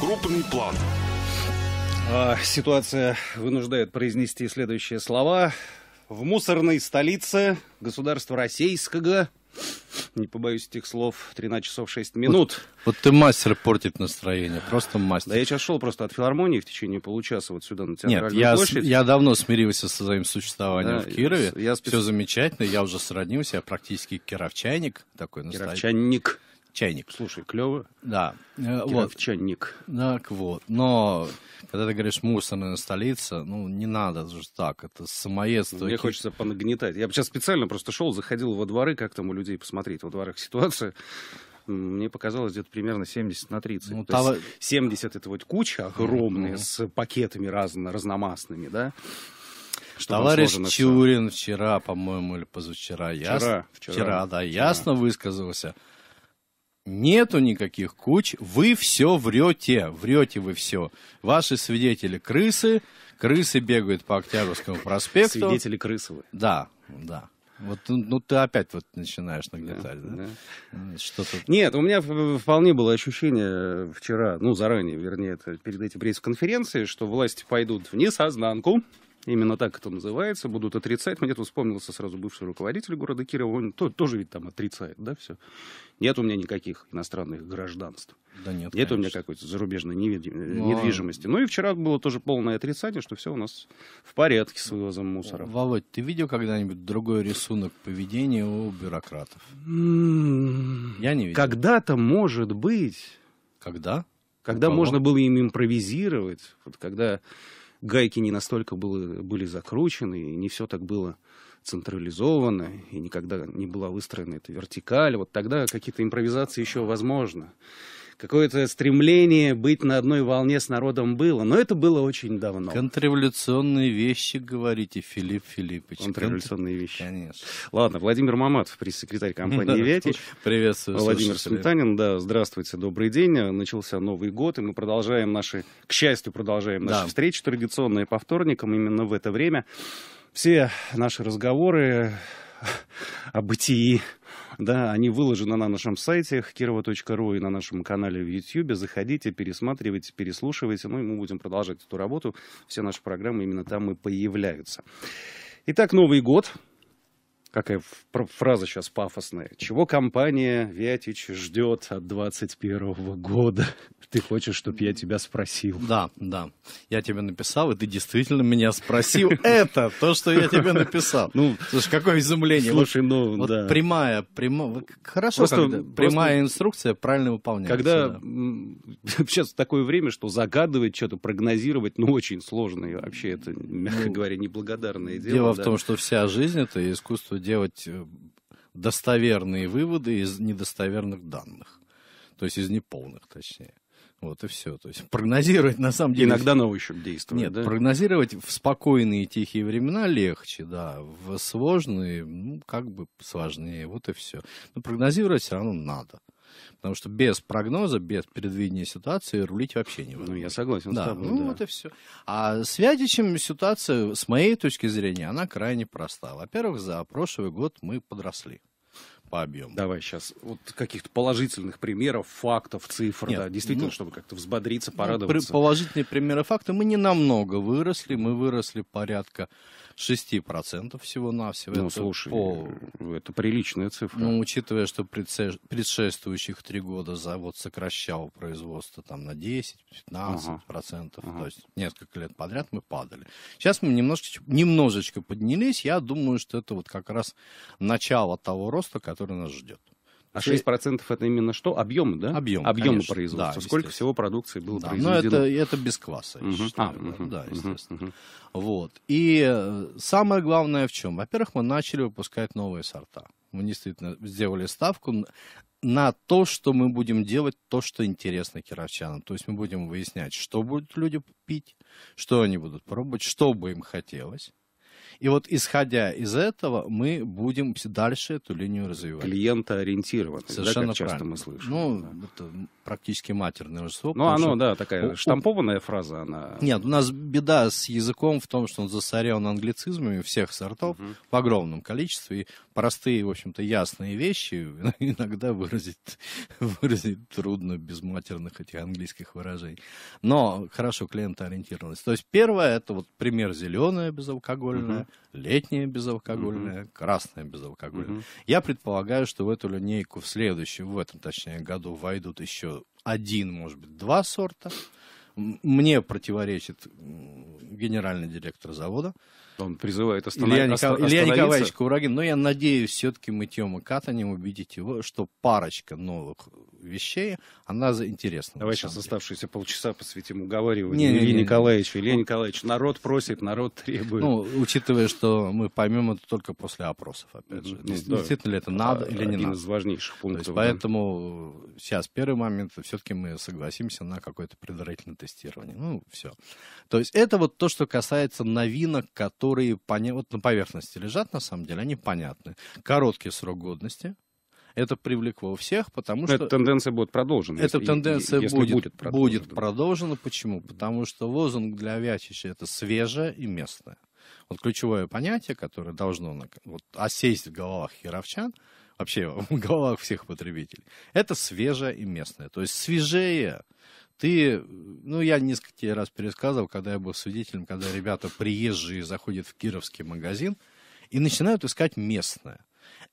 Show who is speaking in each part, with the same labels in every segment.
Speaker 1: Крупный план. А, ситуация вынуждает произнести следующие слова. В мусорной столице государства российского, не побоюсь этих слов, 13 часов 6 минут. Вот,
Speaker 2: вот ты мастер портит настроение, просто мастер.
Speaker 1: Да я сейчас шел просто от филармонии в течение получаса вот сюда на театральную Нет, я, площадь. я
Speaker 2: давно смирился со своим существованием да, в Кирове. Я, я спец... Все замечательно, я уже сроднился, я практически Кировчаник такой. Кировчайник чайник. Слушай, клево. Да. Э, вот. чайник. Так вот. Но когда ты говоришь мусорная столица, ну не надо же так, это самоедство. Мне хочется понагнетать. Я бы сейчас специально просто шел, заходил во дворы, как там у людей посмотреть во дворах ситуация
Speaker 1: мне показалось где-то примерно 70 на 30. Ну, То тава... есть 70 это вот куча огромная mm-hmm.
Speaker 2: с пакетами разно, разномастными, да? Что Товарищ Чурин все. вчера, по-моему, или позавчера, вчера, яс... вчера, вчера, да, вчера. ясно высказался Нету никаких куч, вы все врете, врете вы все. Ваши свидетели крысы, крысы бегают по Октябрьскому проспекту. Свидетели крысы вы. Да, да. Вот, ну, ну ты опять вот начинаешь нагнетать, да? да? да. Что-то...
Speaker 1: Нет, у меня вполне было ощущение э, вчера, ну, заранее, вернее, это перед этим пресс-конференцией, что власти пойдут в несознанку, именно так это называется, будут отрицать. Мне тут вспомнился сразу бывший руководитель города Кирова, он то, тоже ведь там отрицает, да, все. Нет у меня никаких иностранных гражданств. Да нет, Нет у меня какой-то зарубежной э, недвижимости. Но... Ну
Speaker 2: и вчера было тоже полное отрицание, что все у нас в порядке с вывозом мусора. Володь, ты видел когда-нибудь другой рисунок поведения у бюрократов? М-м-м. Я не видел. Когда-то, может быть. Когда? Когда можно было им импровизировать,
Speaker 1: вот когда гайки не настолько было, были закручены, и не все так было централизованно, и никогда не была выстроена эта вертикаль. Вот тогда какие-то импровизации еще возможно какое-то стремление быть на одной волне с народом было, но это было очень давно.
Speaker 2: Контрреволюционные вещи, говорите, Филипп Филиппович. Контрреволюционные Контр... вещи. Конечно. Ладно, Владимир Маматов, пресс-секретарь компании «Вяти». Приветствую. Владимир Сметанин,
Speaker 1: да, здравствуйте, добрый день. Начался Новый год, и мы продолжаем наши, к счастью, продолжаем наши встречи традиционные по вторникам именно в это время. Все наши разговоры о бытии. Да, они выложены на нашем сайте kirova.ru и на нашем канале в YouTube. Заходите, пересматривайте, переслушивайте. Ну и мы будем продолжать эту работу. Все наши программы именно там и появляются. Итак, Новый год какая фраза сейчас пафосная. Чего компания Вятич
Speaker 2: ждет от 21 года? Ты хочешь, чтобы я тебя спросил? Да, да. Я тебе написал, и ты действительно меня спросил. Это то, что я тебе написал. Ну, слушай, какое изумление. Слушай, ну, да. Прямая, прямая, хорошо, Просто прямая инструкция правильно выполняется. Когда
Speaker 1: сейчас такое время, что загадывать что-то,
Speaker 2: прогнозировать, ну, очень сложно. И вообще это, мягко ну, говоря, неблагодарное дело. Дело в том, что вся жизнь — это искусство делать э, достоверные выводы из недостоверных данных. То есть из неполных, точнее. Вот и все. То есть прогнозировать на самом деле... Иногда на ощупь действует, Нет, да? прогнозировать в спокойные тихие времена легче, да. В сложные, ну, как бы сложнее. Вот и все. Но прогнозировать все равно надо. Потому что без прогноза, без предвидения ситуации рулить вообще невозможно. Ну, я согласен да, с тобой. Ну, да. вот и все. А с Вядичем ситуация, с моей точки зрения, она крайне проста. Во-первых, за прошлый год мы подросли по объему. Давай сейчас вот каких-то положительных примеров, фактов, цифр, Нет, да, действительно, ну, чтобы как-то взбодриться, ну, порадоваться. Ну, положительные примеры, факты мы не намного выросли, мы выросли порядка 6% всего-навсего. Ну, это слушай, по... Ну, это приличная цифра. Ну, учитывая, что предшествующих три года завод сокращал производство там на 10-15%, ага. процентов, ага. то есть несколько лет подряд мы падали. Сейчас мы немножечко, немножечко поднялись, я думаю, что это вот как раз начало того роста, который нас ждет. А 6% это именно что? Объемы, да? Объемы, Объемы производства. Да, Сколько
Speaker 1: всего продукции было да, произведено? Ну, это,
Speaker 2: это без класса. я угу. считаю. А, угу. Да, естественно. Угу. Вот. И э, самое главное в чем? Во-первых, мы начали выпускать новые сорта. Мы действительно сделали ставку на то, что мы будем делать то, что интересно кировчанам. То есть мы будем выяснять, что будут люди пить, что они будут пробовать, что бы им хотелось. И вот исходя из этого, мы будем дальше эту линию развивать. Клиента Клиентоориентированно. Совершенно да, как правильно. часто мы слышим. Ну, да. это практически матерное Рождество. Ну, оно, что... да, такая у, штампованная фраза, она... Нет, у нас беда с языком в том, что он засорен англицизмами всех сортов угу. в огромном количестве, и простые, в общем-то, ясные вещи иногда выразить, выразить трудно без матерных этих английских выражений. Но хорошо клиентоориентированность. То есть первое, это вот пример зеленое безалкогольное, угу летняя безалкогольная, угу. красная безалкогольная. Угу. Я предполагаю, что в эту линейку в следующем, в этом, точнее, году войдут еще один, может быть, два сорта. Мне противоречит генеральный директор завода. Он призывает останов... Илья, Никол... Илья Николаевич Курагин, но ну, я надеюсь, все-таки мы Тему Катанем убедить его, что парочка новых вещей, она заинтересна Давай сейчас деле. оставшиеся полчаса посвятим уговариванию Илья Ильи Николаевича.
Speaker 1: Илья ну, Николаевич, народ просит, народ требует. Ну,
Speaker 2: учитывая, что мы поймем это только после опросов, опять же. Ну, ну да. Действительно ли это надо а, или не надо. Один из важнейших пунктов. есть, да. Поэтому сейчас первый момент, все-таки мы согласимся на какое-то предварительное тестирование. Ну, все. То есть это вот то, что касается новинок, которые которые поня... вот на поверхности лежат, на самом деле, они понятны. Короткий срок годности, это привлекло всех, потому Но что... Эта тенденция будет продолжена. Эта если, тенденция если будет, будет, продолжена. будет продолжена. Почему? Потому что лозунг для Вячича — это свежее и местное. Вот ключевое понятие, которое должно вот, осесть в головах херовчан, вообще в головах всех потребителей, это свежее и местное. То есть свежее ты, ну, я несколько раз пересказывал, когда я был свидетелем, когда ребята приезжие заходят в кировский магазин и начинают искать местное.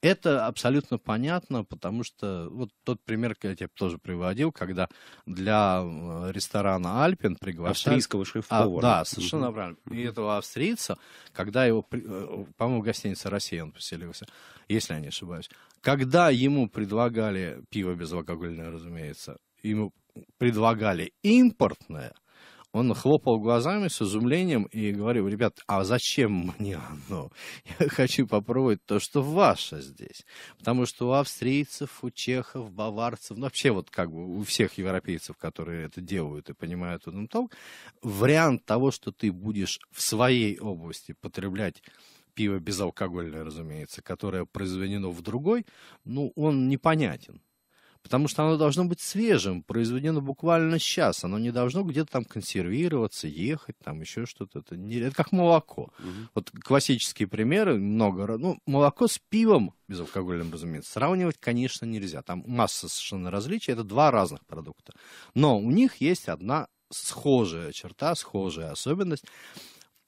Speaker 2: Это абсолютно понятно, потому что вот тот пример, я тебе тоже приводил, когда для э, ресторана Альпин приглашали... Австрийского а, шеф-повара. А, да, совершенно правильно. И этого австрийца, когда его... Э, по-моему, гостиница «Россия» он поселился, если я не ошибаюсь. Когда ему предлагали пиво безалкогольное, разумеется, ему предлагали импортное, он хлопал глазами с изумлением и говорил, ребят, а зачем мне оно? Я хочу попробовать то, что ваше здесь. Потому что у австрийцев, у чехов, баварцев, ну вообще вот как бы у всех европейцев, которые это делают и понимают в этом толк, вариант того, что ты будешь в своей области потреблять пиво безалкогольное, разумеется, которое произведено в другой, ну, он непонятен потому что оно должно быть свежим, произведено буквально сейчас, оно не должно где-то там консервироваться, ехать, там еще что-то. Это, не, это как молоко. Угу. Вот классические примеры много. Ну, молоко с пивом безалкогольным, разумеется, сравнивать, конечно, нельзя. Там масса совершенно различий, это два разных продукта. Но у них есть одна схожая черта, схожая особенность.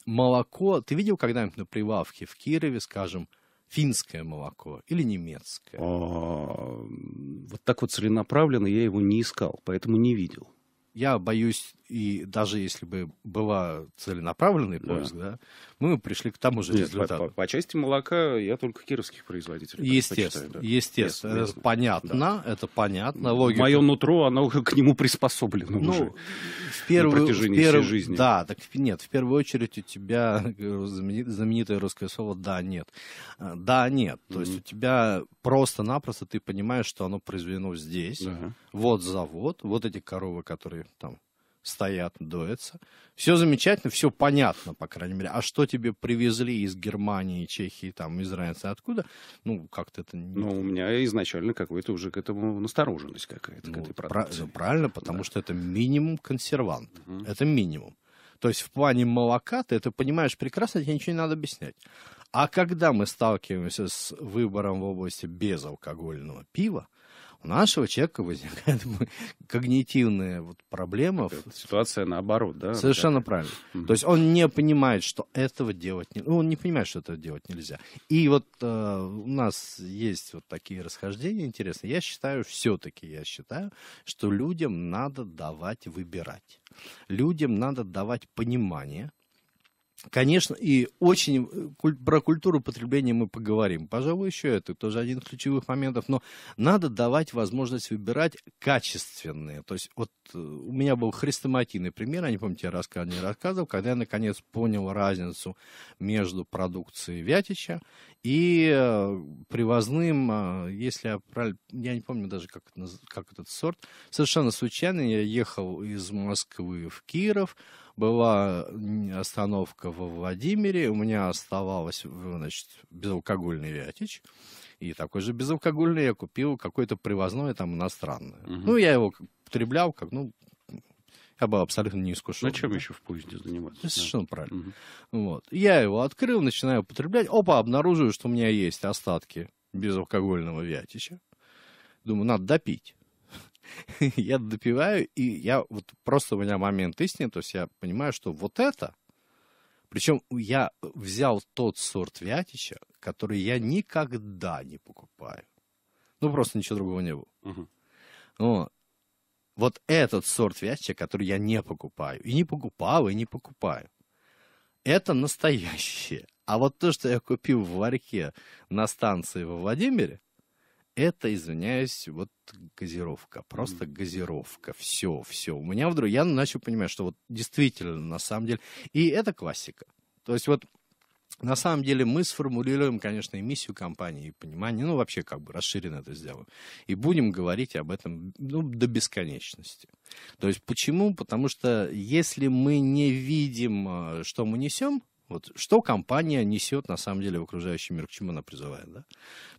Speaker 2: Молоко, ты видел когда-нибудь на прилавке в Кирове, скажем, финское молоко или немецкое? А,
Speaker 1: вот так вот целенаправленно я его не искал, поэтому не видел.
Speaker 2: Я боюсь и даже если бы была целенаправленный поиск, да. да, мы бы пришли к тому же Нет, результату. По, по части молока я только кировских производителей. Естественно, да. естественно, это ясно. понятно, да. это понятно. Логика. Мое нутро, оно к нему приспособлено ну, уже. В первую, на протяжении в перв... всей жизни. Да, так нет, в первую очередь у тебя знаменитое русское слово «да, нет». А, «Да, нет». Mm-hmm. То есть у тебя просто-напросто ты понимаешь, что оно произведено здесь, uh-huh. вот завод, вот эти коровы, которые там стоят, дуются. Все замечательно, все понятно, по крайней мере. А что тебе привезли из Германии, Чехии, там, из откуда? Ну, как-то это... Не... Ну, у меня изначально какой-то уже к этому настороженность какая-то, ну, к этой продукции. Правильно, потому да. что это минимум консервант. Угу. Это минимум. То есть в плане молока ты это понимаешь прекрасно, тебе ничего не надо объяснять. А когда мы сталкиваемся с выбором в области безалкогольного пива, у нашего человека возникает когнитивная вот проблема. Это ситуация наоборот, да? Совершенно да. правильно. Угу. То есть он не понимает, что этого делать нельзя. Он не понимает, что этого делать нельзя. И вот э, у нас есть вот такие расхождения интересные. Я считаю, все-таки я считаю, что людям надо давать выбирать. Людям надо давать понимание, Конечно, и очень э, про культуру потребления мы поговорим. Пожалуй, еще это тоже один из ключевых моментов. Но надо давать возможность выбирать качественные. То есть вот э, у меня был хрестоматийный пример, я не помню, я рассказывал, не рассказывал, когда я наконец понял разницу между продукцией Вятича и э, привозным, если я правильно, я не помню даже, как, это, как этот сорт, совершенно случайно я ехал из Москвы в Киров, была остановка во Владимире, у меня оставалось, значит, безалкогольный вятич. И такой же безалкогольный я купил какое-то привозное там иностранное. Угу. Ну, я его потреблял, как, ну, я был абсолютно не искушен. чем да? еще в поезде заниматься? Совершенно да. правильно. Угу. Вот. Я его открыл, начинаю употреблять. Опа, обнаруживаю, что у меня есть остатки безалкогольного вятича. Думаю, надо допить. я допиваю, и я вот просто у меня момент истины, то есть я понимаю, что вот это, причем я взял тот сорт вятича, который я никогда не покупаю. Ну, просто ничего другого не было. Но вот этот сорт вятича, который я не покупаю, и не покупал, и не покупаю, это настоящее. А вот то, что я купил в ларьке на станции во Владимире, это, извиняюсь, вот газировка, просто mm. газировка, все, все. У меня вдруг, я начал понимать, что вот действительно, на самом деле, и это классика. То есть вот на самом деле мы сформулируем, конечно, и миссию компании, и понимание, ну вообще как бы расширенно это сделаем. И будем говорить об этом ну, до бесконечности. То есть почему? Потому что если мы не видим, э, что мы несем, вот что компания несет на самом деле в окружающий мир, к чему она призывает, да?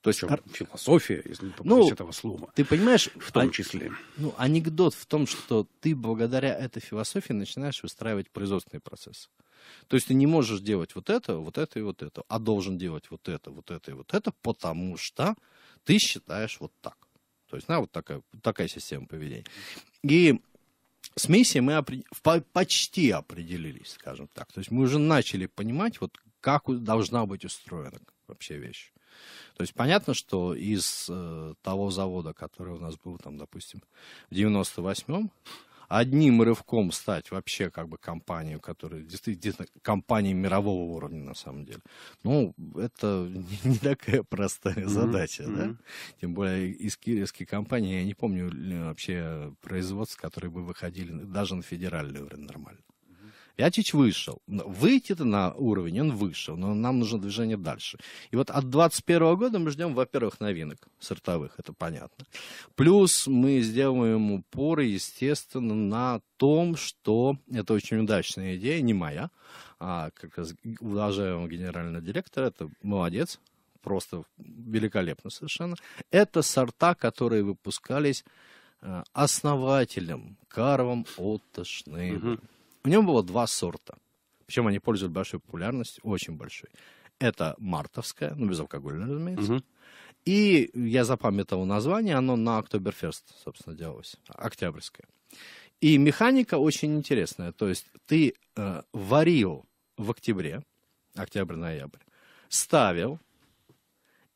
Speaker 2: То есть ар... философия, если ну, этого слова. Ты понимаешь, в том а... числе. Ну, анекдот в том, что ты благодаря этой философии начинаешь выстраивать производственный процесс. То есть ты не можешь делать вот это, вот это и вот это, а должен делать вот это, вот это и вот это, потому что ты считаешь вот так. То есть, на, вот такая, такая система поведения. И с миссией мы опри... почти определились, скажем так. То есть мы уже начали понимать, вот как должна быть устроена вообще вещь. То есть понятно, что из э, того завода, который у нас был, там, допустим, в 98-м, одним рывком стать вообще как бы компанией, которая действительно компания мирового уровня на самом деле. Ну, это не, такая простая mm-hmm. задача, mm-hmm. да? Тем более из кировских компаний я не помню э, вообще производств, которые бы выходили даже на федеральный уровень нормально. Пятич вышел. Выйти-то на уровень он вышел, но нам нужно движение дальше. И вот от 2021 года мы ждем, во-первых, новинок сортовых, это понятно. Плюс мы сделаем упоры, естественно, на том, что это очень удачная идея, не моя, а как раз уважаемого генерального директора, это молодец, просто великолепно совершенно. Это сорта, которые выпускались э, основателем Карлом Отто Шнейдером. Угу. В нем было два сорта. Причем они пользуют большой популярностью, очень большой. Это мартовская, ну, безалкогольная, разумеется. Угу. И я запамятовал название, оно на Октоберфест, собственно, делалось, октябрьское. И механика очень интересная. То есть ты э, варил в октябре, октябрь-ноябрь, ставил,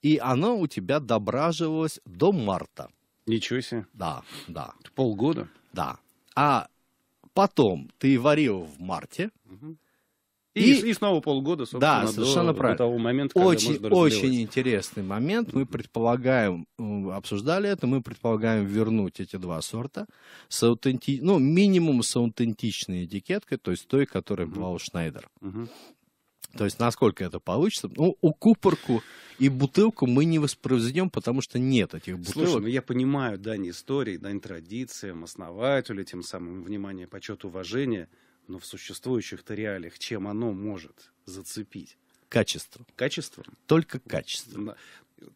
Speaker 2: и оно у тебя дображивалось до марта. Ничего себе. Да, да. полгода? Да. А потом ты варил в марте.
Speaker 1: И, и, и снова полгода, собственно, да, совершенно до, правильно. до того момента, когда очень, можно Очень
Speaker 2: интересный момент. Мы предполагаем, э, обсуждали это, мы предполагаем вернуть эти два сорта. С аутенти... Ну, минимум с аутентичной этикеткой, то есть той, которая была у Шнайдер. Угу. То есть насколько это получится. Ну, у купорку и бутылку мы не воспроизведем, потому что нет этих бутылок. Слушай, ну
Speaker 1: я понимаю дань истории, дань традициям, основателю, тем самым внимание, почет, уважение. Но в существующих-то реалиях чем оно может зацепить? Качество. Качество?
Speaker 2: Только качество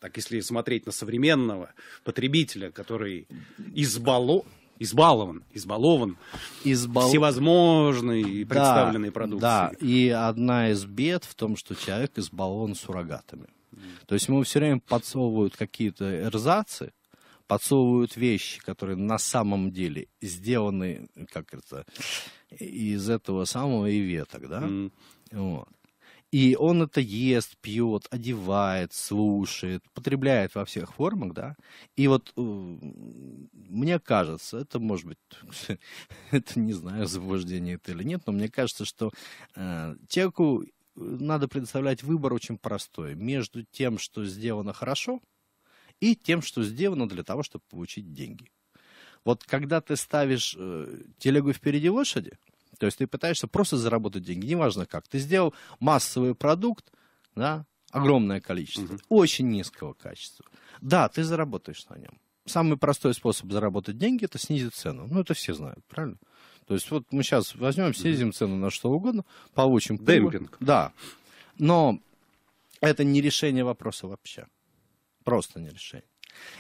Speaker 1: так если смотреть на современного потребителя, который избало, избалован, избалован, Избал...
Speaker 2: всевозможной да, представленной продукцией. Да, и одна из бед в том, что человек избалован суррогатами. То есть ему все время подсовывают какие-то эрзацы, подсовывают вещи, которые на самом деле сделаны, как это, из этого самого и веток, да? Mm. Вот. И он это ест, пьет, одевает, слушает, потребляет во всех формах, да. И вот э, мне кажется, это может быть, это не знаю, заблуждение это или нет, но мне кажется, что э, человеку э, надо предоставлять выбор очень простой между тем, что сделано хорошо, и тем, что сделано для того, чтобы получить деньги. Вот когда ты ставишь э, телегу впереди лошади, то есть ты пытаешься просто заработать деньги, неважно как. Ты сделал массовый продукт, да, огромное количество, угу. очень низкого качества. Да, ты заработаешь на нем. Самый простой способ заработать деньги это снизить цену. Ну, это все знают, правильно? То есть вот мы сейчас возьмем, снизим цену на что угодно, получим... Демпинг. Да. Но это не решение вопроса вообще. Просто не решение.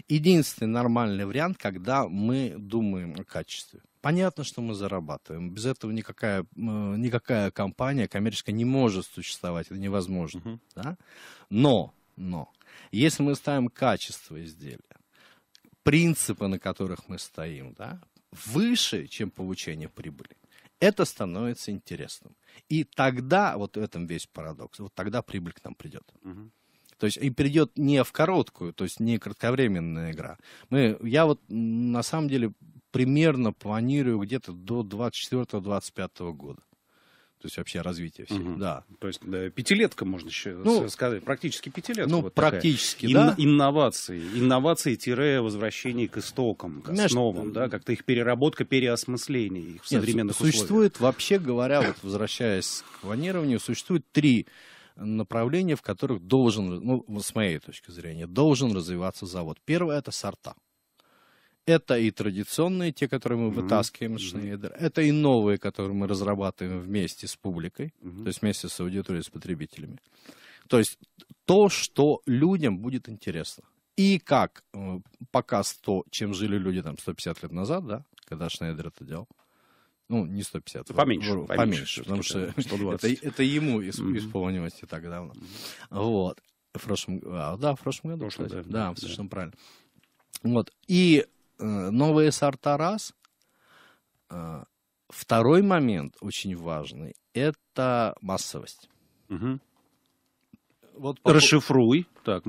Speaker 2: Единственный нормальный вариант, когда мы думаем о качестве. Понятно, что мы зарабатываем. Без этого никакая, никакая компания коммерческая не может существовать. Это невозможно. Uh-huh. Да? Но, но, если мы ставим качество изделия, принципы, на которых мы стоим, да, выше, чем получение прибыли, это становится интересным. И тогда, вот в этом весь парадокс, вот тогда прибыль к нам придет. Угу. То есть и перейдет не в короткую, то есть не кратковременная игра. Мы, я вот на самом деле примерно планирую где-то до 24-25 года. То есть вообще развитие всего. Угу. Да. То есть да, пятилетка, можно еще ну,
Speaker 1: сказать. Практически пятилетка. Ну, вот практически, такая. да. Ин, инновации. Инновации-возвращение к истокам, к Знаешь, основам, да, как-то их переработка, переосмысление их
Speaker 2: в нет, современных существует, условиях. Существует, вообще говоря, вот возвращаясь к планированию, существует три направления, в которых должен, ну, с моей точки зрения, должен развиваться завод. Первое – это сорта. Это и традиционные, те, которые мы вытаскиваем из Шнейдера, это и новые, которые мы разрабатываем вместе с публикой, то есть вместе с аудиторией, с потребителями. То есть то, что людям будет интересно. И как э, показ то, чем жили люди там 150 лет назад, да, когда Шнейдер это делал, ну, не 150. Поменьше. поменьше, поменьше потому что 120. Это, это ему исполнилось mm-hmm. не так давно. Вот. В прошлом, а, да, в прошлом году, прошлом, кстати. Да, да, да, совершенно правильно. Вот. И э, новые сорта раз. Э, второй момент очень важный – это массовость. Угу. Вот по... Расшифруй.
Speaker 1: Так,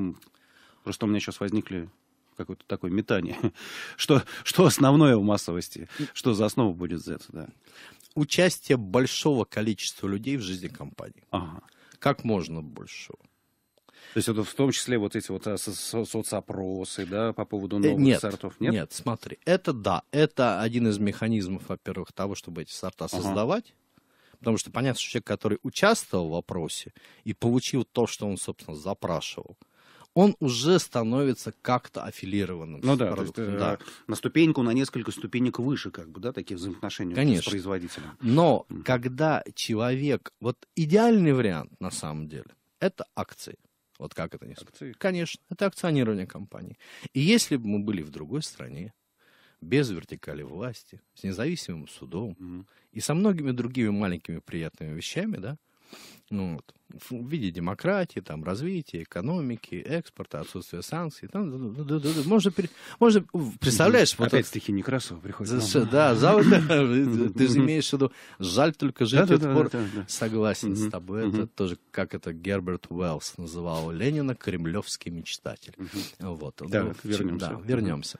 Speaker 1: просто у меня сейчас возникли какое-то такое метание. Что, что
Speaker 2: основное в массовости, что за основу будет Z, да. Участие большого количества людей в жизни компании. Ага. Как можно большего. То есть это в том
Speaker 1: числе вот эти вот э, со соцопросы, да, по поводу э, новых нет, сортов, нет? Нет, смотри,
Speaker 2: это да, это один из механизмов, во-первых, того, чтобы эти сорта создавать. Потому что понятно, что человек, который участвовал в опросе и получил то, что он, собственно, запрашивал, он уже становится как-то аффилированным. Ну да, продуктом, то есть, э, да. на ступеньку, на
Speaker 1: несколько ступенек выше, как бы, да, такие
Speaker 2: взаимоотношения Конечно. с производителем. Но mm. когда человек, вот идеальный вариант на самом деле, это акции. Вот как это не Акции. Конечно, это акционирование компании. И если бы мы были в другой стране, без вертикали власти, с независимым судом mm-hmm. и со многими другими маленькими приятными вещами, да, ну, вот. В виде демократии, там, развития, экономики, экспорта, отсутствия санкций. Там, да, да, да, да, можно, пере... можно, представляешь... Опять вот Опять стихи Некрасова приходят. За, да, завод, ты же имеешь в виду, жаль только жить да, от да, пор... да, да, да. Согласен с тобой, это тоже, как это Герберт Уэллс называл Ленина, кремлевский мечтатель. Вот. Да, ну, вернемся. Да, вернемся.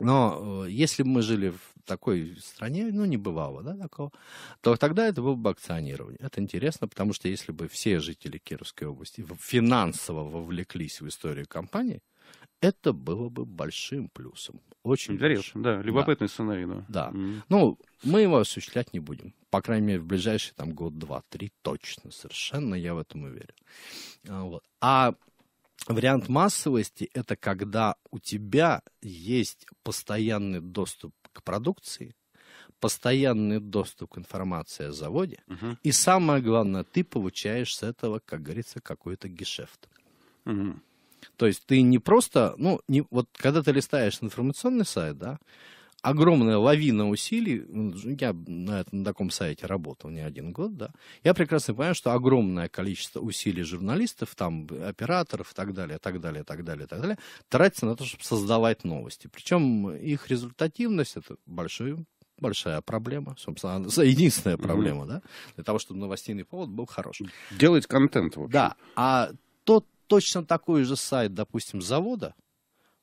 Speaker 2: Но э, если бы мы жили в такой стране, ну, не бывало, да, такого, то тогда это было бы акционирование. Это интересно, потому что если бы все жители Кировской области финансово вовлеклись в историю компании, это было бы большим плюсом. Очень Интересно,
Speaker 1: большим. да, любопытный
Speaker 2: да. сценарий, да. Да. Mm. Ну, мы его осуществлять не будем. По крайней мере, в ближайшие там год, два, три точно совершенно, я в этом уверен. А, вот. А вариант массовости — это когда у тебя есть постоянный доступ к продукции, постоянный доступ к информации о заводе, угу. и самое главное, ты получаешь с этого, как говорится, какой-то гешефт. Угу. То есть ты не просто, ну, не, вот когда ты листаешь информационный сайт, да, огромная лавина усилий. Ну, я на, этом, на таком сайте работал не один год, да. Я прекрасно понимаю, что огромное количество усилий журналистов, там, операторов и так далее, так далее, так далее, так далее, тратится на то, чтобы создавать новости. Причем их результативность — это большой большая проблема, собственно, она единственная проблема, угу. да, для того, чтобы новостейный повод был хороший. Делать контент, в общем. Да, а тот точно такой же сайт, допустим, завода,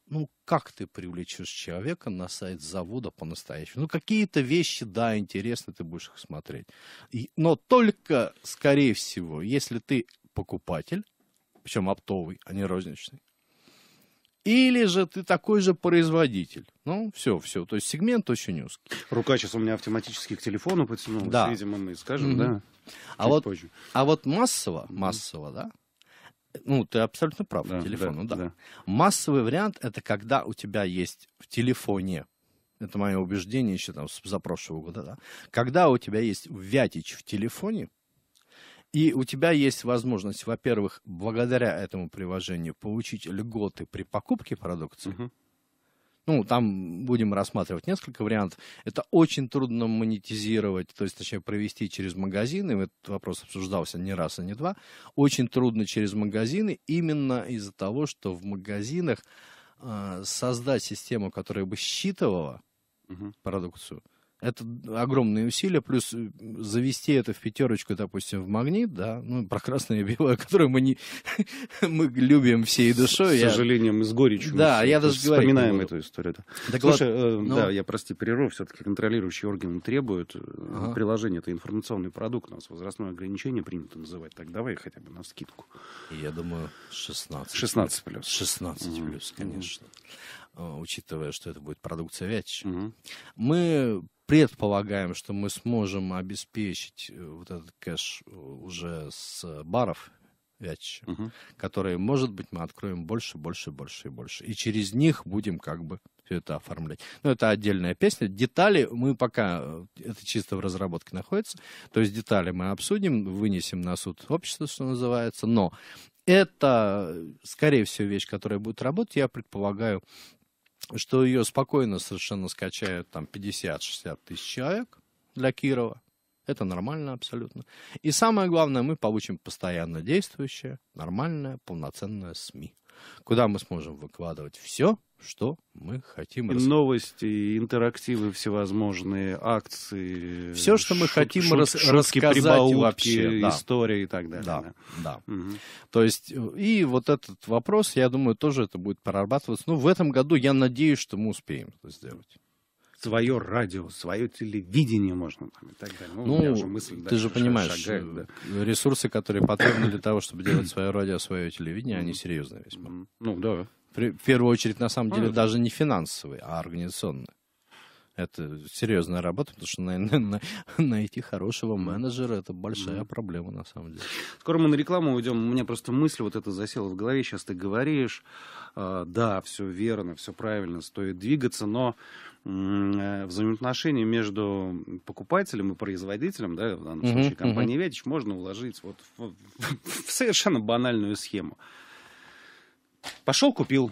Speaker 2: ну, как ты привлечешь человека на сайт завода по-настоящему? Ну, какие-то вещи, да, интересно, ты будешь их смотреть. И, но только, скорее всего, если ты покупатель, причем оптовый, а не розничный, или же ты такой же производитель. Ну, все, все. То есть сегмент очень узкий. Рука сейчас у меня автоматически к телефону потянулась. Да. Видимо, мы скажем, mm-hmm. да? А вот, позже. а вот массово, массово, mm-hmm. да, ну, ты абсолютно прав, да, телефону, да, ну да. да. Массовый вариант — это когда у тебя есть в телефоне, это мое убеждение еще там за прошлого года, да, когда у тебя есть вятич в телефоне, и у тебя есть возможность, во-первых, благодаря этому приложению получить льготы при покупке продукции, угу. Ну, там будем рассматривать несколько вариантов. Это очень трудно монетизировать, то есть, точнее, провести через магазины. Этот вопрос обсуждался не раз и не два. Очень трудно через магазины именно из-за того, что в магазинах э, создать систему, которая бы считывала угу. продукцию – это огромные усилия, плюс э, завести это в пятерочку, допустим, в магнит, да, ну, про красное и белое, которое мы, не, мы любим всей душой. С, я... сожалением и с горечью. Да, я даже говорю. Вспоминаем эту историю. Да. Так Слушай, вот, э, но... Ну да, я,
Speaker 1: прости, прерву, все-таки контролирующие органы требуют э, ага. приложение, это информационный продукт, у нас возрастное ограничение принято называть, так давай хотя бы на скидку.
Speaker 2: Я думаю, 16. 16 плюс. 16 плюс, конечно. Mm-hmm. Э, учитывая, что это будет продукция Вятича. Угу. Мы предполагаем, что мы сможем обеспечить э, вот этот кэш э, уже с баров Вятича, угу. которые, может быть, мы откроем больше, больше, больше и больше. И через них будем как бы все это оформлять. Но ну, это отдельная песня. Детали мы пока, это чисто в разработке находится, то есть детали мы обсудим, вынесем на суд общества, что называется, но это, скорее всего, вещь, которая будет работать, я предполагаю, что ее спокойно совершенно скачают там 50-60 тысяч человек для Кирова. Это нормально абсолютно. И самое главное, мы получим постоянно действующее, нормальное, полноценное СМИ куда мы сможем выкладывать все, что мы хотим. И
Speaker 1: новости, интерактивы всевозможные, акции. Все, что мы шут, хотим шут, рас шутки, рассказать вообще. Да.
Speaker 2: История и так далее. Да, да. да. Угу. То есть, и вот этот вопрос, я думаю, тоже это будет прорабатываться. Ну, в этом году я надеюсь, что мы успеем это сделать свое радио, свое телевидение можно там и так далее. Ну, ну уже мысль, ты да, же понимаешь, шагает, да. ресурсы, которые потребны для того, чтобы делать свое радио, свое телевидение, они серьезные весьма. Ну да. При, в первую очередь, на самом ну, деле, а, даже не финансовые, а организационные. Это серьезная работа, потому что на, на, найти хорошего менеджера это большая mm. проблема на самом деле.
Speaker 1: Скоро мы на рекламу уйдем. У меня просто мысль вот эта засела в голове. Сейчас ты говоришь, э, да, все верно, все правильно, стоит двигаться, но Э, взаимоотношения между покупателем и производителем, да, в данном uh-huh, случае компания uh-huh. Вятич, можно уложить вот в, в совершенно банальную схему. Пошел, купил,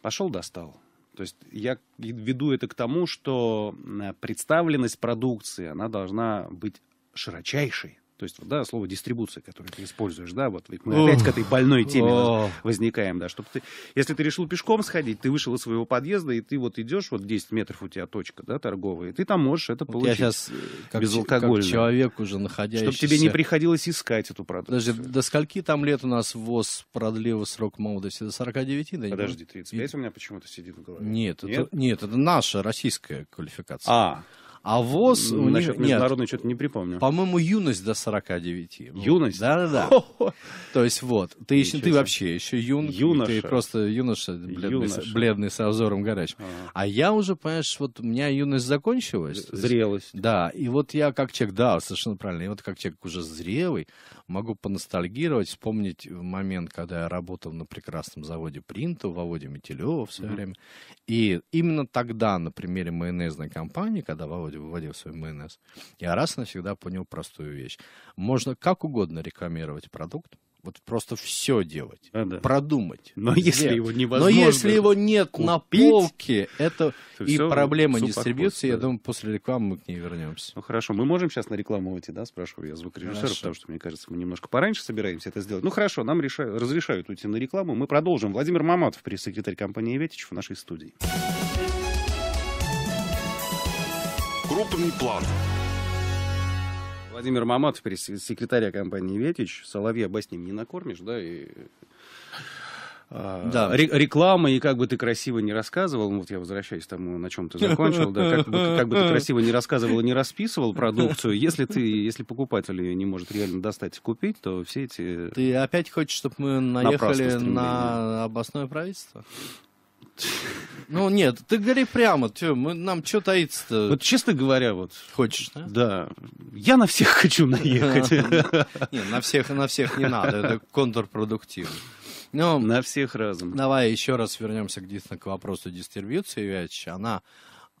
Speaker 1: пошел, достал. То есть я веду это к тому, что представленность продукции, она должна быть широчайшей, то есть, да, слово дистрибуция, которое ты используешь, да, вот мы опять к этой больной теме возникаем, да, чтобы ты, если ты решил пешком сходить, ты вышел из своего подъезда, и ты вот идешь, вот 10 метров у тебя точка,
Speaker 2: да, торговая, и ты там можешь это вот получить. Я сейчас э, как, как человек уже находящийся... Чтобы тебе не приходилось искать эту продукцию. Подожди, до скольки там лет у нас ВОЗ продлил срок молодости? До 49? Да, Подожди,
Speaker 1: 35 и... у меня почему-то сидит в голове. Нет, нет? Это,
Speaker 2: нет, это наша российская квалификация. А, а ВОЗ... У Насчет них... международной что-то не припомню. По-моему, юность до 49. Юность? Да-да-да. То есть вот, ты, еще, ты вообще еще юн, юноша. ты просто юноша, бледный, юноша. бледный с обзором горячим. Ага. А я уже, понимаешь, вот у меня юность закончилась. Зрелость. да, и вот я как человек, да, совершенно правильно, и вот как человек уже зрелый, могу поностальгировать, вспомнить момент, когда я работал на прекрасном заводе Принту, Володя Метелева в свое mm-hmm. время. И именно тогда на примере майонезной компании, когда Володя вроде выводил свой майонез. Я раз навсегда понял простую вещь. Можно как угодно рекламировать продукт, вот просто все делать, а, да. продумать. Но где? если его невозможно, но если его нет купить, на полке, это и проблема дистрибьюции. Да. Я
Speaker 1: думаю, после рекламы мы к ней вернемся. Ну хорошо, мы можем сейчас на рекламу идти, да? Спрашиваю я звукорежиссера, потому что мне кажется, мы немножко пораньше собираемся это сделать. Ну хорошо, нам решают, разрешают уйти на рекламу, мы продолжим. Владимир Маматов, пресс-секретарь компании Ветич в нашей студии. Крупный план. Владимир Маматов, пресс-секретаря компании «Ветич». Соловья баснем не накормишь, да, и а, да. реклама, и как бы ты красиво не рассказывал, вот я возвращаюсь к тому, на чем ты закончил, да, как, бы, как бы ты красиво не рассказывал и не расписывал продукцию, если ты, если покупатель ее не может
Speaker 2: реально достать и купить, то все эти... Ты опять хочешь, чтобы мы наехали на областное правительство? Ну нет, ты говори прямо, тё, мы, нам что таится-то? Вот честно говоря, вот... Хочешь, да? Да.
Speaker 1: Я на всех хочу наехать.
Speaker 2: Нет, на всех, на всех не надо, это контрпродуктивно. Ну, на всех разом. Давай еще раз вернемся к, к вопросу дистрибьюции Вяч. Она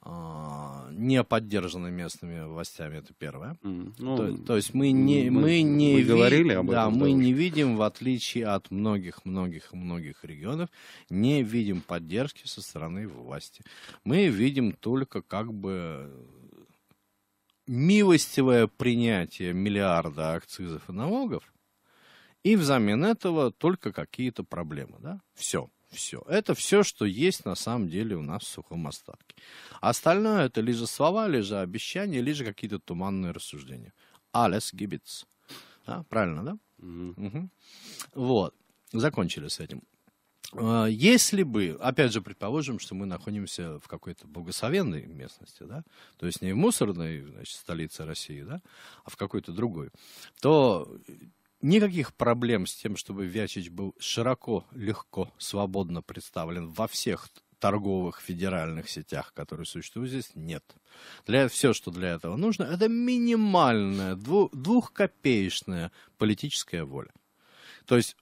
Speaker 2: а, не поддержаны местными властями, это первое. Mm. Ну, то, то есть мы не, мы, мы не, мы говорили об этом, да, мы не видим, в отличие от многих-многих-многих регионов, не видим поддержки со стороны власти. Мы видим только как бы милостивое принятие миллиарда акцизов и налогов, и взамен этого только какие-то проблемы. Да? Все. Все. Это все, что есть на самом деле у нас в сухом остатке. Остальное это лишь слова, лишь обещания, лишь какие-то туманные рассуждения. Алес Гибец, Да, правильно, да? Угу. Вот. Закончили с этим. А, если бы, опять же, предположим, что мы находимся в какой-то благословенной местности, да, то есть не в мусорной значит, столице России, да, а в какой-то другой, то Никаких проблем с тем, чтобы Вячич был широко, легко, свободно представлен во всех торговых федеральных сетях, которые существуют здесь, нет. Для, все, что для этого нужно, это минимальная, дву, двухкопеечная политическая воля. То есть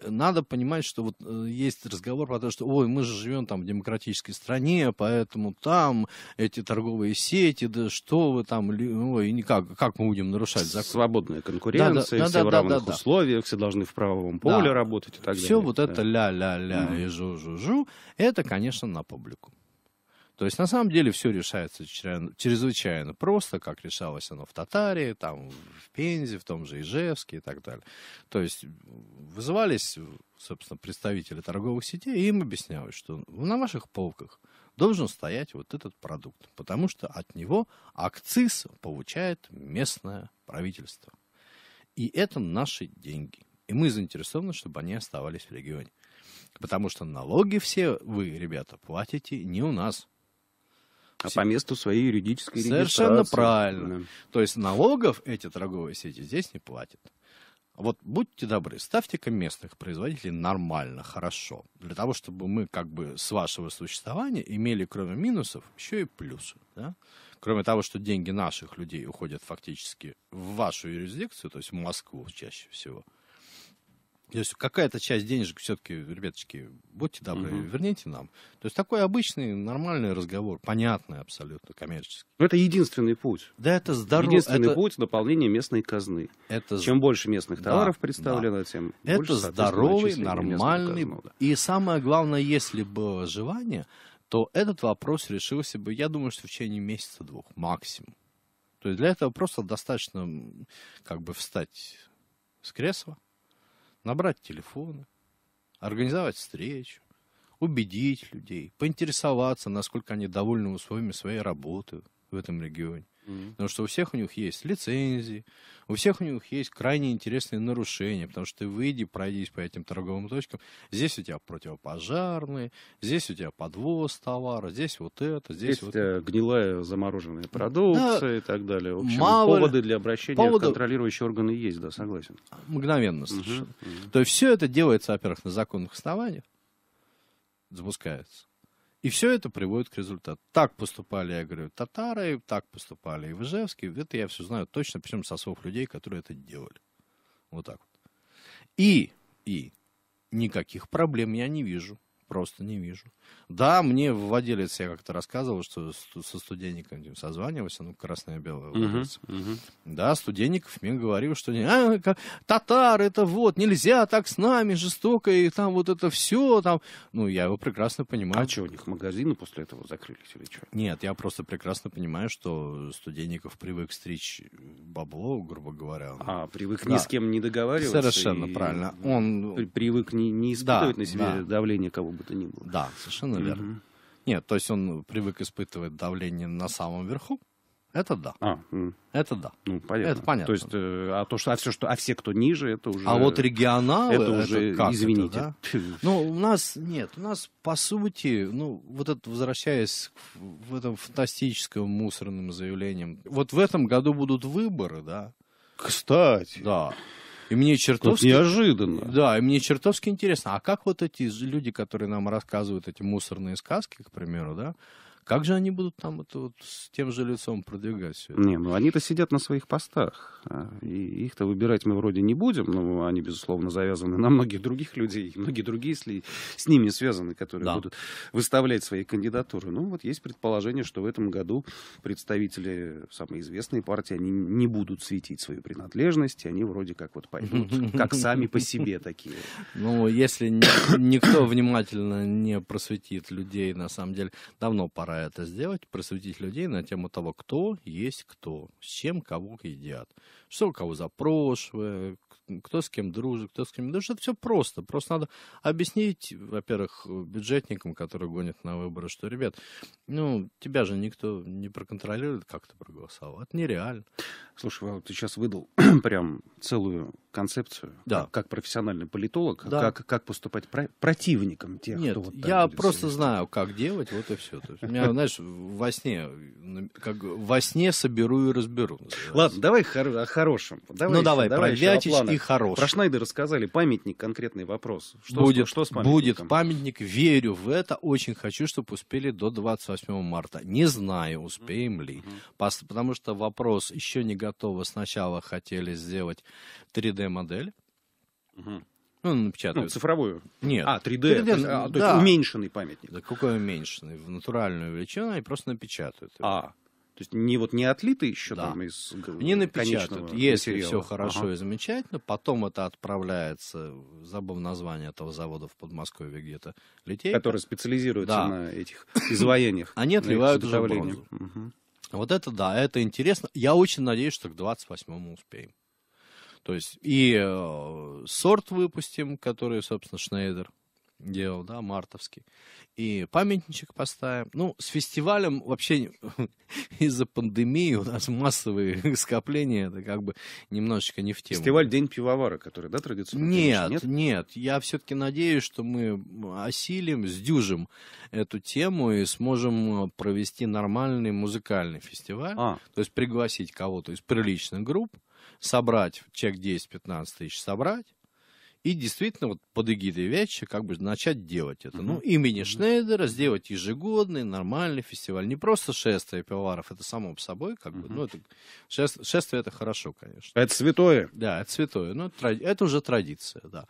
Speaker 2: надо понимать, что вот э, есть разговор про то, что ой, мы же живем там в демократической стране, поэтому там эти торговые сети, да что вы там, ой, никак, как мы будем нарушать закон? Свободная конкуренция, да, да, все да, в да, равных да, да, условиях, все должны в правовом поле да. работать и так все далее. Все вот да. это ля-ля-ля угу. и жу-жу-жу, это, конечно, на публику. То есть, на самом деле, все решается чрезвычайно просто, как решалось оно в Татарии, там, в Пензе, в том же Ижевске и так далее. То есть, вызывались, собственно, представители торговых сетей, и им объяснялось, что на ваших полках должен стоять вот этот продукт, потому что от него акциз получает местное правительство. И это наши деньги. И мы заинтересованы, чтобы они оставались в регионе. Потому что налоги все вы, ребята, платите не у нас, а по месту своей юридической регистрации. Совершенно правильно. Да. То есть налогов эти торговые сети здесь не платят. Вот будьте добры, ставьте-ка местных производителей нормально, хорошо. Для того, чтобы мы как бы с вашего существования имели, кроме минусов, еще и плюсы. Да? Кроме того, что деньги наших людей уходят фактически в вашу юрисдикцию, то есть в Москву чаще всего – то есть какая-то часть денежек все-таки, ребяточки, будьте добры, угу. верните нам. То есть такой обычный, нормальный разговор, понятный абсолютно, коммерческий. Но это единственный путь. Да, это здоровый. Единственный это...
Speaker 1: путь наполнения местной казны. Это... Чем больше местных да, товаров представлено, да. тем это больше, здоровый, нормальный. Казну,
Speaker 2: да. И самое главное, если бы желание, то этот вопрос решился бы, я думаю, что в течение месяца-двух максимум. То есть для этого просто достаточно как бы встать с кресла, набрать телефоны, организовать встречу, убедить людей, поинтересоваться, насколько они довольны условиями своей работы в этом регионе. Mm-hmm. Потому что у всех у них есть лицензии, у всех у них есть крайне интересные нарушения, потому что ты выйди, пройдись по этим торговым точкам. Здесь у тебя противопожарные, здесь у тебя подвоз товара, здесь вот это, здесь, здесь вот это.
Speaker 1: Э, гнилая замороженная продукция да, и так далее. В общем, мало поводы для обращения поводу... в контролирующие органы есть, да, согласен.
Speaker 2: Мгновенно совершенно. Угу, угу. То есть все это делается, во-первых, на законных основаниях, запускается. И все это приводит к результату. Так поступали, я говорю, татары, так поступали и в Ижевске. Это я все знаю точно, причем со слов людей, которые это делали. Вот так вот. И, и никаких проблем я не вижу Просто не вижу. Да, мне владелец, я как-то рассказывал, что со студенником созванивался, ну, красное-белое. Uh-huh, uh-huh. Да, студенников мне говорил, что а, татар, это вот, нельзя так с нами, жестоко, и там вот это все, там. Ну, я его прекрасно понимаю. А что, у них магазины после этого закрылись или что? Нет, я просто прекрасно понимаю, что студенников привык стричь бабло, грубо говоря. А, привык да. ни с кем не договариваться. Совершенно и... правильно. Он... Привык не, не испытывать да, на себе да. давление кого бы бы то ни было. Да, совершенно mm-hmm. верно. Нет, то есть он привык испытывать давление на самом верху. Это да. А, это да. Ну, понятно. Это понятно. То есть, э, а то,
Speaker 1: что, а все, что, а все, кто ниже, это уже. А вот регионалы, это уже, это как извините. Это,
Speaker 2: да? Ну, у нас нет, у нас по сути, ну, вот это возвращаясь к в этом фантастическом мусорным заявлением Вот в этом году будут выборы, да? Кстати. Да. И мне чертовски... Ну, неожиданно. Да, и мне чертовски интересно, а как вот эти люди, которые нам рассказывают эти мусорные сказки, к примеру, да, как же они будут там это вот с тем же лицом продвигать все это? Не, ну
Speaker 1: они-то сидят на своих постах. А, и их-то выбирать мы вроде не будем, но они, безусловно, завязаны на многих других
Speaker 2: людей. Многие другие с, ли,
Speaker 1: с ними связаны, которые да. будут выставлять свои кандидатуры. Ну вот есть предположение, что в этом году представители самой известной партии, они не будут светить свою принадлежность,
Speaker 2: они вроде как вот пойдут, как сами по себе такие. Ну, если никто внимательно не просветит людей, на самом деле, давно пора старая это сделать, просветить людей на тему того, кто есть кто, с чем кого едят, что у кого за прошлое, кто с кем дружит, кто с кем не дружит. Это все просто. Просто надо объяснить, во-первых, бюджетникам, которые гонят на выборы, что, ребят, ну, тебя же никто не проконтролирует, как ты проголосовал. Это нереально. Слушай, Вау, ты сейчас выдал прям
Speaker 1: целую концепцию, да. как, как профессиональный политолог, да. как, как поступать про противником
Speaker 2: тех, Нет, кто вот я просто советовать. знаю, как делать, вот и все. у меня, знаешь, во сне, как во сне соберу и разберу. Называется. Ладно, давай хор о хорошем. Давай, ну давай, давай про Вятич и хороший. Про
Speaker 1: Шнайда рассказали, памятник, конкретный вопрос. Что, будет, что с Будет
Speaker 2: памятник, верю в это, очень хочу, чтобы успели до 28 марта. Не знаю, успеем ли, mm -hmm. потому что вопрос еще не готово. Сначала хотели сделать 3D 3D-модель. Угу. Ну, он напечатает. Ну, цифровую? Нет. А, 3D. 3D а, то есть, да. то есть уменьшенный памятник. Да какой уменьшенный? В натуральную величину и просто напечатают.
Speaker 1: Его. А, то есть не,
Speaker 2: вот, не отлитый еще да. там из Не напечатают. Если материала. все хорошо ага. и замечательно, потом это отправляется, забыл название этого завода в Подмосковье где-то, литей. Который специализируется да. на этих изваяниях. Они отливают уже бронзу. Угу. Вот это да, это интересно. Я очень надеюсь, что к 28-му успеем. То есть и э, сорт выпустим, который, собственно, Шнейдер делал, да, мартовский. И памятничек поставим. Ну, с фестивалем вообще из-за пандемии у нас массовые скопления, это как бы немножечко не в тему. Фестиваль
Speaker 1: День пивовара, который, да, традиционно? Нет,
Speaker 2: нет, нет. Я все-таки надеюсь, что мы осилим, сдюжим эту тему и сможем э, провести нормальный музыкальный фестиваль. А. То есть пригласить кого-то из приличных групп, собрать чек 10-15 тысяч, собрать, и действительно вот под эгидой Вяча как бы начать делать это. Ну, имени mm Шнейдера сделать ежегодный нормальный фестиваль. Не просто шествие пивоваров, это само по собой как бы. Ну, это, шествие, шествие это хорошо, конечно. Это святое. Да, это святое. Но ну, это, это уже традиция, да.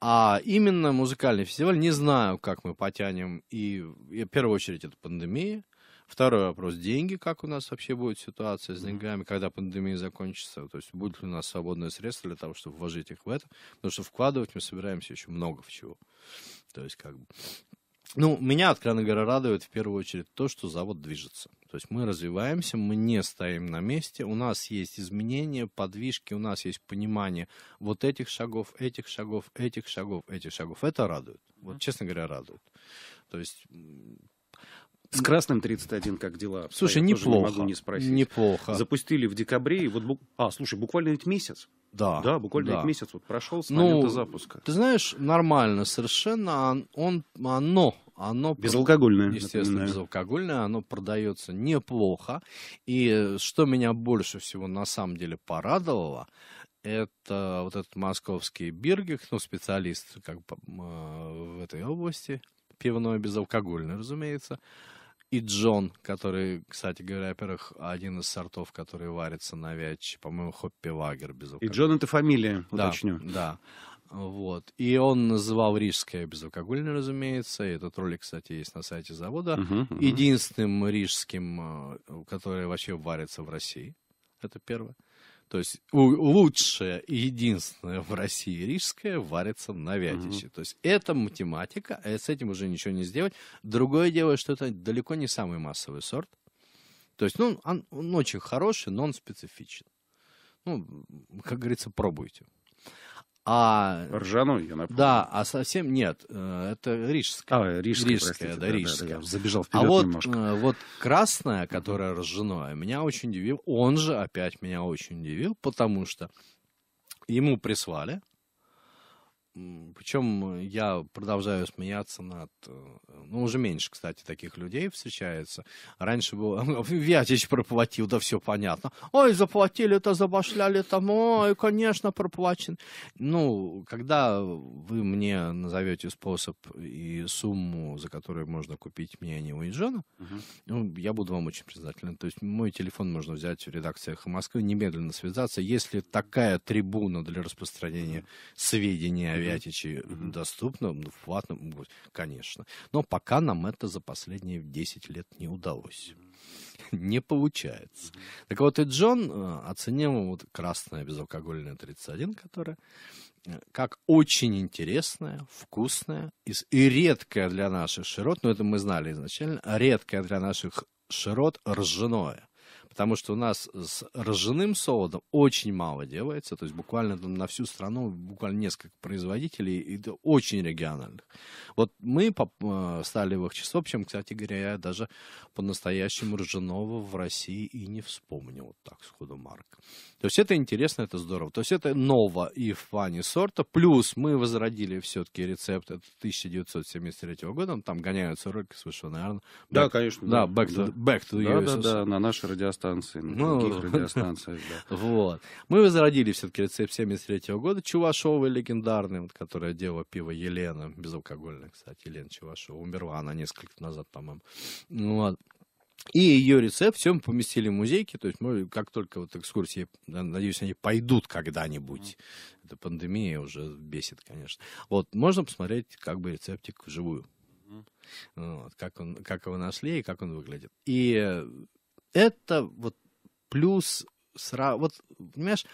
Speaker 2: А именно музыкальный фестиваль, не знаю, как мы потянем. И, и в первую очередь это пандемия. Второй вопрос. Деньги, как у нас вообще будет ситуация с деньгами, когда пандемия закончится? То есть будет ли у нас свободные средства для того, чтобы вложить их в это? Потому что вкладывать мы собираемся еще много в чего. То есть как бы... Ну, меня, откровенно говоря, радует в первую очередь то, что завод движется. То есть мы развиваемся, мы не стоим на месте, у нас есть изменения, подвижки, у нас есть понимание вот этих шагов, этих шагов, этих шагов, этих шагов. Это радует. Вот, честно говоря, радует. То есть с красным 31 как дела? Обстоят? Слушай, неплохо. не могу не спросить. Неплохо.
Speaker 1: Запустили в декабре, и вот, бу... а, слушай, буквально ведь месяц. Да. Да, буквально да. месяц вот
Speaker 2: прошел с ну, момента запуска. Ты знаешь, нормально совершенно. А он, оно, оно... Безалкогольное. Естественно, безалкогольное. Оно продается неплохо. И что меня больше всего на самом деле порадовало, это вот этот московский Биргих, ну, специалист как бы, э, в этой области, пивное безалкогольное, разумеется, и Джон, который, кстати говоря, во-первых, один из сортов, который варится на вятче, по-моему, Хоппи Лагер безалкогольный. И Джон это
Speaker 1: фамилия, да, уточню.
Speaker 2: Да, вот. И он называл рижское безалкогольное, разумеется. И этот ролик, кстати, есть на сайте завода. Uh-huh, uh-huh. Единственным рижским, э, которое вообще варится в России. Это первое. То есть лучшее и единственное в России рижское варится на вятище. Угу. То есть это математика, а с этим уже ничего не сделать. Другое дело, что это далеко не самый массовый сорт. То есть ну, он, он очень хороший, но он специфичен. Ну, как говорится, пробуйте. А, Ржаной, я напомню. Да, а совсем нет. Э, это рижская. А, рижская, рижская простите, да, да, рижская. Да, да, я забежал вперед а вот, немножко. Э, вот красная, которая ржаная, меня очень удивил. Он же опять меня очень удивил, потому что ему прислали причем э, я продолжаю смеяться над... Э, ну, уже меньше, кстати, таких людей встречается. Раньше был... Ну, Вятич проплатил, да все понятно. Ой, заплатили-то, забашляли там, Ой, конечно, проплачен. Ну, когда вы мне назовете способ и сумму, за которую можно купить мнение у Джона, угу. ну, я буду вам очень признателен. То есть мой телефон можно взять в редакциях Москвы, немедленно связаться. Если такая трибуна для распространения сведений о Тольяттичи доступно в платном, конечно. Но пока нам это за последние 10 лет не удалось. Не получается. Так вот, и Джон э, оценил вот красное безалкогольное 31, которое э, как очень интересное, вкусное и редкое для наших широт, но это мы знали изначально, редкое для наших широт ржаное потому что у нас с ржаным солодом очень мало делается, то есть буквально там на всю страну буквально несколько производителей, и это очень региональных. Вот мы э, стали в их число, В общем, кстати говоря, я даже по-настоящему ржаного в России и не вспомнил вот так сходу марк. То есть это интересно, это здорово. То есть это ново и в плане сорта, плюс мы возродили все-таки рецепт, это 1973 года, там гоняются ролики, слышал, наверное. Да, конечно. Да, back to, да. Back to да, да, да, на нашей радиостанции радиостанций, на ну, других радиостанциях. Да. Вот. Мы возродили все-таки рецепт 73 года Чувашовый легендарный, вот которая делала пиво Елена, безалкогольное, кстати, Елена Чувашова. Умерла она несколько назад, по-моему. Ну вот. И ее рецепт все мы поместили в музейки. То есть мы, как только вот экскурсии, надеюсь, они пойдут когда-нибудь. Эта пандемия уже бесит, конечно. Вот, можно посмотреть как бы рецептик вживую. Вот, как, он, как его нашли и как он выглядит. И э, это вот плюс сразу, вот, понимаешь,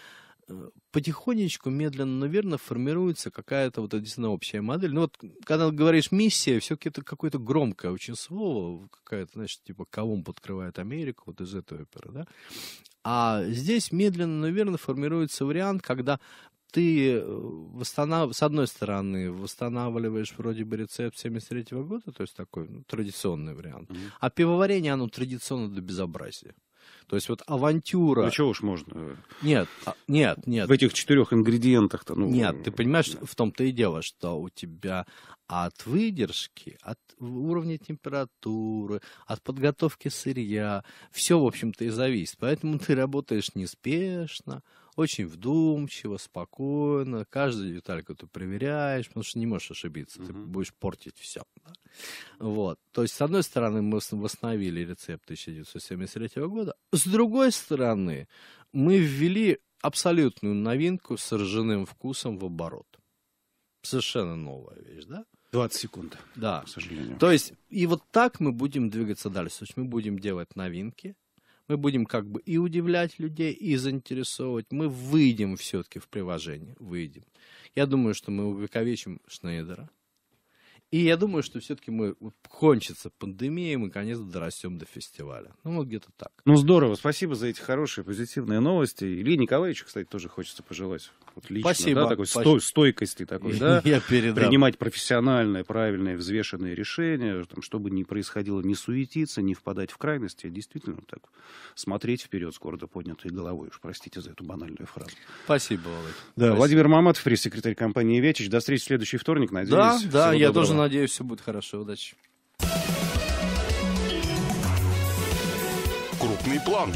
Speaker 2: э, потихонечку, медленно, но формируется какая-то вот действительно общая модель. Ну вот, когда говоришь миссия, все-таки это какое-то громкое очень слово, какая-то, значит, типа «Колумб подкрывает Америку», вот из этой оперы, да? А здесь медленно, но формируется вариант, когда ты э, восстанов... с одной стороны восстанавливаешь вроде бы рецепт 73 -го года, то есть такой ну, традиционный вариант, mm-hmm. а пивоварение оно традиционно до безобразия. То есть вот авантюра. Ну чего уж можно? Э. Нет, а, нет, нет. В этих четырех ингредиентах-то. Ну... Нет, ты понимаешь, да. в том-то и дело, что у тебя от выдержки, от уровня температуры, от подготовки сырья, все, в общем-то, и зависит. Поэтому ты работаешь неспешно, очень вдумчиво, спокойно, каждую детальку ты проверяешь, потому что не можешь ошибиться, угу. ты будешь портить все. Да? Вот. То есть, с одной стороны, мы восстановили рецепт 1973 года, с другой стороны, мы ввели абсолютную новинку с ржаным вкусом в оборот. Совершенно новая вещь, да? 20 секунд. Да. К сожалению. То есть, и вот так мы будем двигаться дальше. То есть мы будем делать новинки, мы будем как бы и удивлять людей, и заинтересовывать. Мы выйдем все-таки в приложение, выйдем. Я думаю, что мы увековечим Шнейдера. И я думаю, что все-таки мы кончится пандемия, и мы, конечно, дорастем до фестиваля. Ну, вот где-то так.
Speaker 1: Ну, здорово. Спасибо за эти хорошие, позитивные новости. Илье Николаевичу, кстати, тоже хочется пожелать вот лично, Спасибо. да, такой Спасибо. Сто, стойкости такой, да, Я принимать профессиональные, правильные, взвешенные решения, там, чтобы не происходило не суетиться, не впадать в крайности, а действительно так смотреть вперед с гордо поднятой головой. Уж простите за эту банальную фразу. Спасибо, Володь. Да, Спасибо. Владимир Маматов, пресс-секретарь компании «Вечич». До встречи в следующий вторник, надеюсь. Да, да, я доброго. тоже
Speaker 2: надеюсь, все будет хорошо. Удачи. Крупный план.